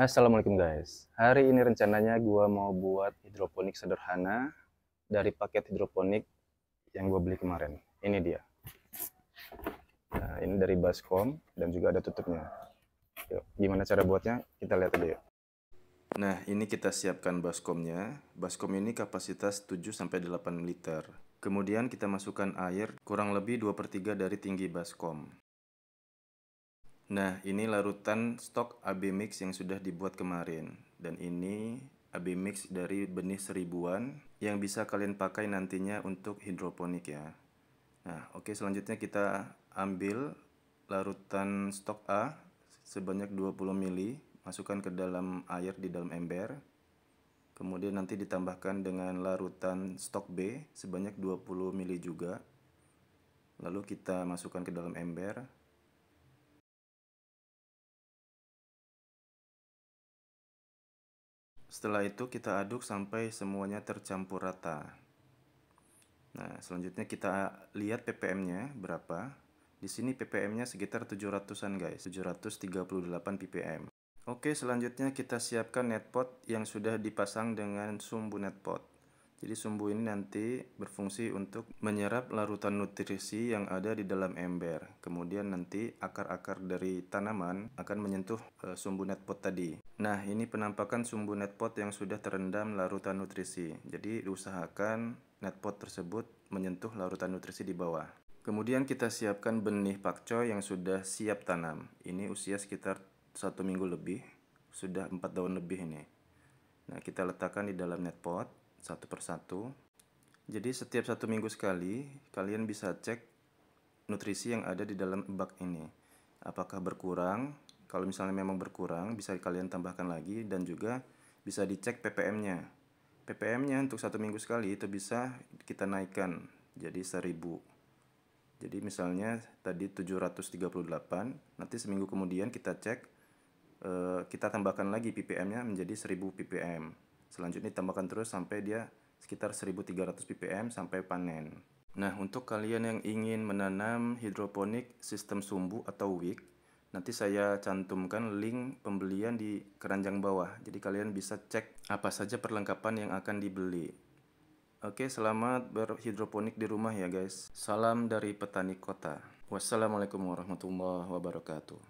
Assalamualaikum guys. Hari ini rencananya gua mau buat hidroponik sederhana dari paket hidroponik yang gua beli kemarin. Ini dia. Nah, ini dari baskom dan juga ada tutupnya. Yuk, gimana cara buatnya? Kita lihat aja yuk. Nah, ini kita siapkan baskomnya. Baskom ini kapasitas 7 8 liter. Kemudian kita masukkan air kurang lebih 2/3 dari tinggi baskom. Nah, ini larutan stok AB mix yang sudah dibuat kemarin. Dan ini AB mix dari benih seribuan yang bisa kalian pakai nantinya untuk hidroponik ya. Nah, oke selanjutnya kita ambil larutan stok A sebanyak 20 ml, masukkan ke dalam air di dalam ember. Kemudian nanti ditambahkan dengan larutan stok B sebanyak 20 ml juga. Lalu kita masukkan ke dalam ember. Setelah itu kita aduk sampai semuanya tercampur rata. Nah, selanjutnya kita lihat ppm-nya berapa. Di sini ppm-nya sekitar 700-an guys, 738 ppm. Oke, selanjutnya kita siapkan netpot yang sudah dipasang dengan sumbu netpot. Jadi sumbu ini nanti berfungsi untuk menyerap larutan nutrisi yang ada di dalam ember. Kemudian nanti akar-akar dari tanaman akan menyentuh e, sumbu netpot tadi. Nah, ini penampakan sumbu netpot yang sudah terendam larutan nutrisi. Jadi usahakan netpot tersebut menyentuh larutan nutrisi di bawah. Kemudian kita siapkan benih pakcoy yang sudah siap tanam. Ini usia sekitar satu minggu lebih, sudah empat daun lebih ini. Nah, kita letakkan di dalam netpot satu persatu. Jadi setiap satu minggu sekali kalian bisa cek nutrisi yang ada di dalam bak ini. Apakah berkurang? Kalau misalnya memang berkurang bisa kalian tambahkan lagi dan juga bisa dicek ppm-nya. Ppm-nya untuk satu minggu sekali itu bisa kita naikkan jadi 1000. Jadi misalnya tadi 738, nanti seminggu kemudian kita cek, eh, kita tambahkan lagi ppm-nya menjadi 1000 ppm. Selanjutnya tambahkan terus sampai dia sekitar 1300 ppm sampai panen. Nah, untuk kalian yang ingin menanam hidroponik sistem sumbu atau wick, nanti saya cantumkan link pembelian di keranjang bawah. Jadi kalian bisa cek apa saja perlengkapan yang akan dibeli. Oke, selamat berhidroponik di rumah ya guys. Salam dari petani kota. Wassalamualaikum warahmatullahi wabarakatuh.